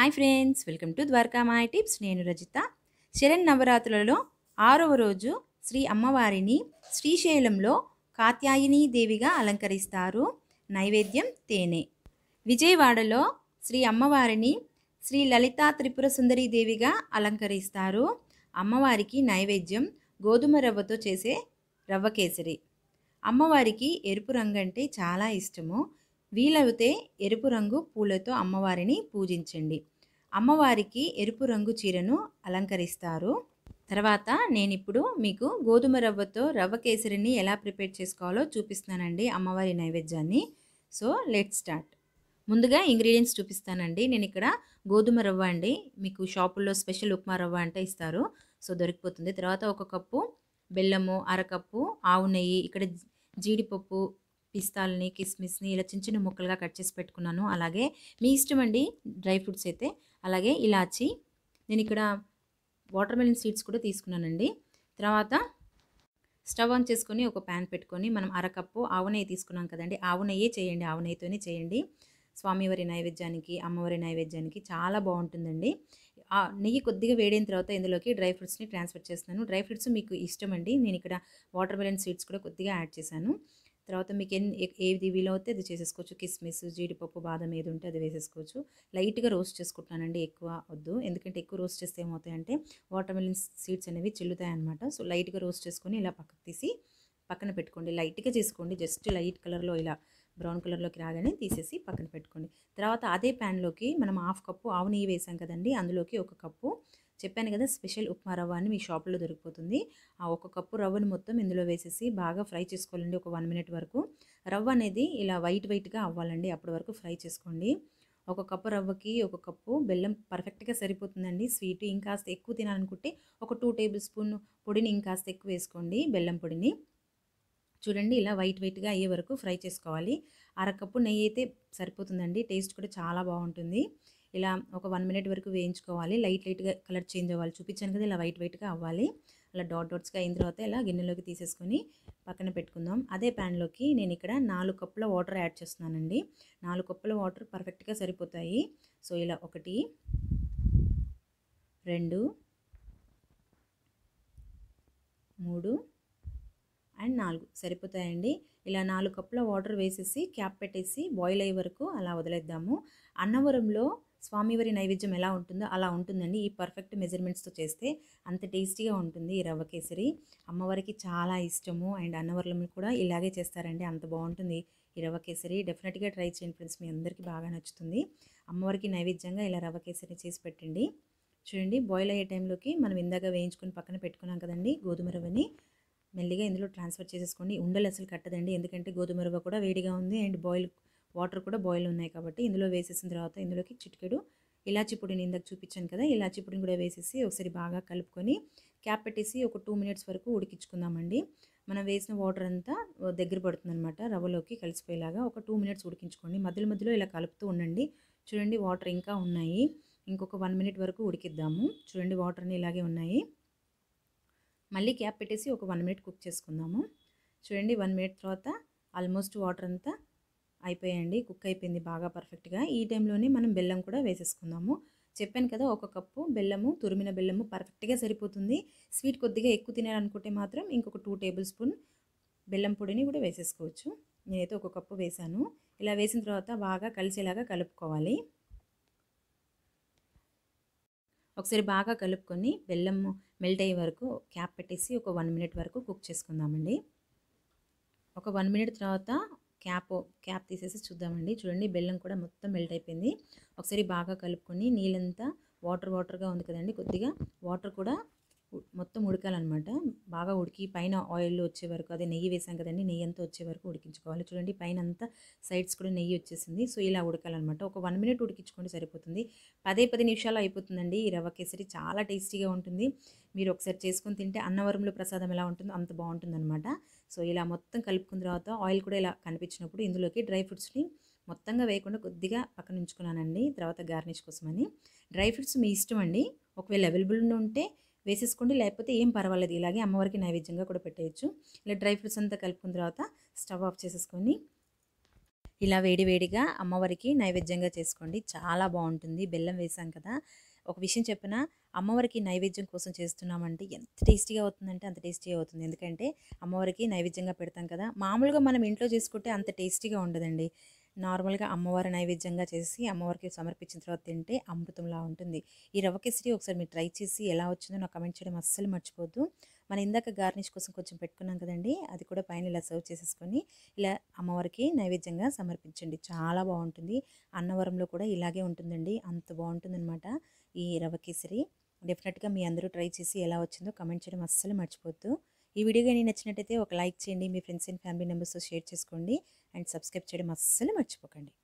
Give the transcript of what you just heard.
hi friends welcome to Dwaraka Maya tips నేను రజిత శరణ్ నవరాత్రులలో ఆరవ రోజు శ్రీ అమ్మవారిని శ్రీశైలంలో కాత్యాయనీ దేవిగా అలంకరిస్తారు నైవేద్యం తేనె విజయవాడలో శ్రీ అమ్మవారిని శ్రీ లలితా త్రిపుర సుందరి దేవిగా అలంకరిస్తారు అమ్మవారికి నైవేద్యం గోధుమ రవ్వతో చేసే రవ్వ కేసరి అమ్మవారికి ఎరుపు రంగు అంటే చాలా ఇష్టము వీలైతే ఎరుపు రంగు పూలతో అమ్మవారిని పూజించండి అమ్మవారికి ఎరుపు రంగు చీరను అలంకరిస్తారు తర్వాత నేను ఇప్పుడు మీకు గోధుమ రవ్వతో రవ్వ కేసరిని ఎలా ప్రిపేర్ చేసుకోవాలో చూపిస్తానండి అమ్మవారి నైవేద్యాన్ని సో లెట్ స్టార్ట్ ముందుగా ఇంగ్రీడియంట్స్ చూపిస్తానండి నేను ఇక్కడ గోధుమ రవ్వ అండి మీకు షాపుల్లో స్పెషల్ ఉప్మా రవ్వ అంటే ఇస్తారు సో దొరికిపోతుంది తర్వాత ఒక కప్పు బెల్లము అరకప్పు ఆవు నెయ్యి ఇక్కడ జీడిపప్పు పిస్తాల్ని కిస్మిస్ని ఇలా చిన్న చిన్న ముక్కలుగా కట్ చేసి పెట్టుకున్నాను అలాగే మీ ఇష్టం అండి డ్రై ఫ్రూట్స్ అయితే అలాగే ఇలాచి నేను ఇక్కడ వాటర్ సీడ్స్ కూడా తీసుకున్నానండి తర్వాత స్టవ్ ఆన్ చేసుకొని ఒక ప్యాన్ పెట్టుకొని మనం అరకప్పు ఆవు నెయ్యి తీసుకున్నాం కదండి ఆవు నెయ్యే చేయండి ఆవు నెయ్యితోనే చేయండి స్వామివారి నైవేద్యానికి అమ్మవారి నైవేద్యానికి చాలా బాగుంటుందండి ఆ నెయ్యి కొద్దిగా వేడైన తర్వాత ఇందులోకి డ్రై ఫ్రూట్స్ని ట్రాన్స్ఫర్ చేస్తున్నాను డ్రై ఫ్రూట్స్ మీకు ఇష్టం అండి నేను ఇక్కడ వాటర్ మెలన్ సీడ్స్ కూడా కొద్దిగా యాడ్ చేశాను తర్వాత మీకు ఎన్ని ఏది వీలవుతే అది చేసేసుకోవచ్చు కిస్మిస్ జీడిపప్పు బాదం ఏది ఉంటే అది వేసేసుకోవచ్చు లైట్గా రోస్ట్ చేసుకుంటున్నానండి ఎక్కువ వద్దు ఎందుకంటే ఎక్కువ రోస్ట్ చేస్తే ఏమవుతాయంటే వాటర్ సీడ్స్ అనేవి చిల్లుతాయి అనమాట సో లైట్గా రోస్ట్ చేసుకొని ఇలా పక్కకు తీసి పక్కన పెట్టుకోండి లైట్గా చేసుకోండి జస్ట్ లైట్ కలర్లో ఇలా బ్రౌన్ కలర్లోకి రాగానే తీసేసి పక్కన పెట్టుకోండి తర్వాత అదే ప్యాన్లోకి మనం హాఫ్ కప్పు ఆవు నెయ్యి వేసాం కదండి అందులోకి ఒక కప్పు చెప్పాను కదా స్పెషల్ ఉప్మా రవ్వ అని మీ షాప్లో దొరికిపోతుంది ఆ ఒక కప్పు రవ్వను మొత్తం ఇందులో వేసేసి బాగా ఫ్రై చేసుకోవాలండి ఒక వన్ మినిట్ వరకు రవ్వ అనేది ఇలా వైట్ వైట్గా అవ్వాలండి అప్పటి వరకు ఫ్రై చేసుకోండి ఒక కప్పు రవ్వకి ఒక కప్పు బెల్లం పర్ఫెక్ట్గా సరిపోతుందండి స్వీట్ ఇంకాస్త ఎక్కువ తినాలనుకుంటే ఒక టూ టేబుల్ స్పూన్ పొడిని ఇంకాస్త ఎక్కువ వేసుకోండి బెల్లం పొడిని చూడండి ఇలా వైట్ వైట్గా అయ్యే వరకు ఫ్రై చేసుకోవాలి అరకప్పు నెయ్యి అయితే సరిపోతుందండి టేస్ట్ కూడా చాలా బాగుంటుంది ఇలా ఒక వన్ మినిట్ వరకు వేయించుకోవాలి లైట్ లైట్గా కలర్ చేంజ్ అవ్వాలి చూపించాను కదా ఇలా వైట్ వైట్గా అవ్వాలి అలా డాట్ డాట్స్గా అయిన తర్వాత ఇలా గిన్నెలోకి తీసేసుకొని పక్కన పెట్టుకుందాం అదే ప్యాన్లోకి నేను ఇక్కడ నాలుగు కప్పుల వాటర్ యాడ్ చేస్తున్నానండి నాలుగు కప్పుల వాటర్ పర్ఫెక్ట్గా సరిపోతాయి సో ఇలా ఒకటి రెండు మూడు అండ్ నాలుగు సరిపోతాయండి ఇలా నాలుగు కప్పుల వాటర్ వేసేసి క్యాప్ పెట్టేసి బాయిల్ అయ్యే వరకు అలా వదిలేద్దాము అన్నవరంలో స్వామివారి నైవేద్యం ఎలా ఉంటుందో అలా ఉంటుందండి ఈ పర్ఫెక్ట్ మెజర్మెంట్స్తో చేస్తే అంత టేస్టీగా ఉంటుంది ఈ రవ్వ కేసరి అమ్మవారికి చాలా ఇష్టము అండ్ అన్నవరం కూడా ఇలాగే చేస్తారండి అంత బాగుంటుంది ఈ రవ్వ కేసరి డెఫినెట్గా ట్రై చేయండి ఫ్రెండ్స్ మీ అందరికీ బాగా నచ్చుతుంది అమ్మవారికి నైవేద్యంగా ఇలా రవ్వ కేసరి చేసి పెట్టండి చూడండి బాయిల్ అయ్యే టైంలోకి మనం ఇందాక వేయించుకొని పక్కన పెట్టుకున్నాం కదండి గోధుమ రవ్వని మెల్లిగా ఇందులో ట్రాన్స్ఫర్ చేసేసుకోండి ఉండలు అసలు కట్టదండి ఎందుకంటే గోధుమ రవ్వ కూడా వేడిగా ఉంది అండ్ బాయిల్ వాటర్ కూడా బాయిల్ ఉన్నాయి కాబట్టి ఇందులో వేసేసిన తర్వాత ఇందులోకి చిటికెడు ఇలాచి పొడిని ఇందాక చూపించాను కదా ఇలాచి పొడిని కూడా వేసేసి ఒకసారి బాగా కలుపుకొని క్యాప్ పెట్టేసి ఒక టూ మినిట్స్ వరకు ఉడికించుకుందామండి మనం వేసిన వాటర్ అంతా దగ్గర పడుతుందన్నమాట రవ్వలోకి కలిసిపోయేలాగా ఒక టూ మినిట్స్ ఉడికించుకోండి మధ్యలో మధ్యలో ఇలా కలుపుతూ ఉండండి చూడండి వాటర్ ఇంకా ఉన్నాయి ఇంకొక వన్ మినిట్ వరకు ఉడికిద్దాము చూడండి వాటర్ అన్నీ ఇలాగే ఉన్నాయి మళ్ళీ క్యాప్ పెట్టేసి ఒక వన్ మినిట్ కుక్ చేసుకుందాము చూడండి వన్ మినిట్ తర్వాత ఆల్మోస్ట్ వాటర్ అంతా అయిపోయాయండి కుక్ అయిపోయింది బాగా పర్ఫెక్ట్గా ఈ టైంలోనే మనం బెల్లం కూడా వేసేసుకుందాము చెప్పాను కదా ఒక కప్పు బెల్లము తురిమిన బెల్లము పర్ఫెక్ట్గా సరిపోతుంది స్వీట్ కొద్దిగా ఎక్కువ తినాలనుకుంటే మాత్రం ఇంకొక టూ టేబుల్ స్పూన్ బెల్లం పొడిని కూడా వేసేసుకోవచ్చు నేనైతే ఒక కప్పు వేశాను ఇలా వేసిన తర్వాత బాగా కలిసేలాగా కలుపుకోవాలి ఒకసారి బాగా కలుపుకొని బెల్లం మెల్ట్ అయ్యే వరకు క్యాప్ పెట్టేసి ఒక వన్ మినిట్ వరకు కుక్ చేసుకుందామండి ఒక వన్ మినిట్ తర్వాత క్యాప్ క్యాప్ తీసేసి చూద్దామండి చూడండి బెల్లం కూడా మొత్తం మెల్ట్ అయిపోయింది ఒకసారి బాగా కలుపుకొని నీళ్ళంతా వాటర్ వాటర్గా ఉంది కదండి కొద్దిగా వాటర్ కూడా మొత్తం ఉడకాలన్నమాట బాగా ఉడికి పైన ఆయిల్ వచ్చే వరకు అదే నెయ్యి వేసాం కదండి నెయ్యి అంతా వచ్చే వరకు ఉడికించుకోవాలి చూడండి పైన అంతా సైడ్స్ కూడా నెయ్యి వచ్చేసింది సో ఇలా ఉడకాలన్నమాట ఒక వన్ మినిట్ ఉడికించుకోండి సరిపోతుంది పదే పది నిమిషాలు అయిపోతుందండి ఈ రవ్వ కేసరి చాలా టేస్టీగా ఉంటుంది మీరు ఒకసారి చేసుకొని తింటే అన్నవరంలో ప్రసాదం ఎలా ఉంటుందో అంత బాగుంటుందన్నమాట సో ఇలా మొత్తం కలుపుకున్న తర్వాత ఆయిల్ కూడా ఇలా కనిపించినప్పుడు ఇందులోకి డ్రై ఫ్రూట్స్ని మొత్తంగా వేయకుండా కొద్దిగా పక్కన ఉంచుకున్నానండి తర్వాత గార్నిష్ కోసమని డ్రై ఫ్రూట్స్ మీ ఇష్టం అండి ఒకవేళ అవైలబుల్ ఉంటే వేసేసుకోండి లేకపోతే ఏం పర్వాలేదు ఇలాగే అమ్మవారికి నైవేద్యంగా కూడా పెట్టేయచ్చు ఇలా డ్రై ఫ్రూట్స్ అంతా కలుపుకున్న తర్వాత స్టవ్ ఆఫ్ చేసేసుకొని ఇలా వేడివేడిగా అమ్మవారికి నైవేద్యంగా చేసుకోండి చాలా బాగుంటుంది బెల్లం వేసాం కదా ఒక విషయం చెప్పిన అమ్మవారికి నైవేద్యం కోసం చేస్తున్నామంటే ఎంత టేస్టీగా అవుతుందంటే అంత టేస్టీగా అవుతుంది ఎందుకంటే అమ్మవారికి నైవేద్యంగా పెడతాం కదా మామూలుగా మనం ఇంట్లో చేసుకుంటే అంత టేస్టీగా ఉండదండి నార్మల్గా అమ్మవారి నైవేద్యంగా చేసి అమ్మవారికి సమర్పించిన తర్వాత తింటే అమృతంలా ఉంటుంది ఈ రవ్వ కిసిడి ఒకసారి మీరు ట్రై చేసి ఎలా వచ్చిందో నాకు కమెంట్ చేయడం అస్సలు మర్చిపోద్దు మనం ఇందాక గార్నిష్ కోసం కొంచెం పెట్టుకున్నాం కదండి అది కూడా పైన ఇలా సర్వ్ చేసేసుకొని ఇలా అమ్మవారికి నైవేద్యంగా సమర్పించండి చాలా బాగుంటుంది అన్నవరంలో కూడా ఇలాగే ఉంటుందండి అంత బాగుంటుందన్నమాట ఈ రవ్వ కేసరి డెఫినెట్గా మీ అందరూ ట్రై చేసి ఎలా వచ్చిందో కమెంట్ చేయడం అస్సలు మర్చిపోద్దు ఈ వీడియో కానీ నచ్చినట్టయితే ఒక లైక్ చేయండి మీ ఫ్రెండ్స్ అండ్ ఫ్యామిలీ మెంబర్స్తో షేర్ చేసుకోండి అండ్ సబ్స్క్రైబ్ చేయడం అస్సలు మర్చిపోకండి